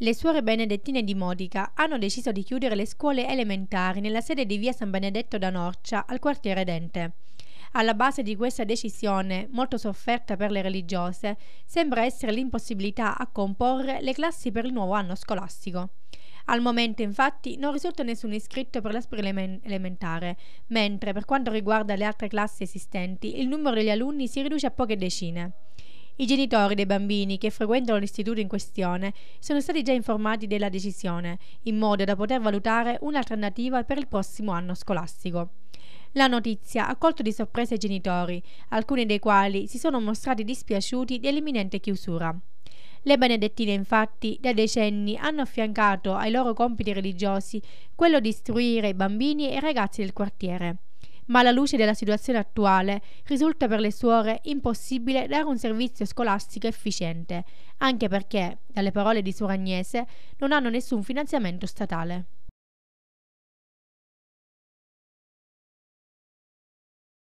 Le suore benedettine di Modica hanno deciso di chiudere le scuole elementari nella sede di via San Benedetto da Norcia, al quartiere Dente. Alla base di questa decisione, molto sofferta per le religiose, sembra essere l'impossibilità a comporre le classi per il nuovo anno scolastico. Al momento, infatti, non risulta nessun iscritto per la elementare, mentre per quanto riguarda le altre classi esistenti, il numero degli alunni si riduce a poche decine. I genitori dei bambini che frequentano l'istituto in questione sono stati già informati della decisione, in modo da poter valutare un'alternativa per il prossimo anno scolastico. La notizia ha colto di sorpresa i genitori, alcuni dei quali si sono mostrati dispiaciuti dell'imminente chiusura. Le benedettine infatti da decenni hanno affiancato ai loro compiti religiosi quello di istruire i bambini e i ragazzi del quartiere ma alla luce della situazione attuale risulta per le suore impossibile dare un servizio scolastico efficiente, anche perché, dalle parole di Suor Agnese, non hanno nessun finanziamento statale.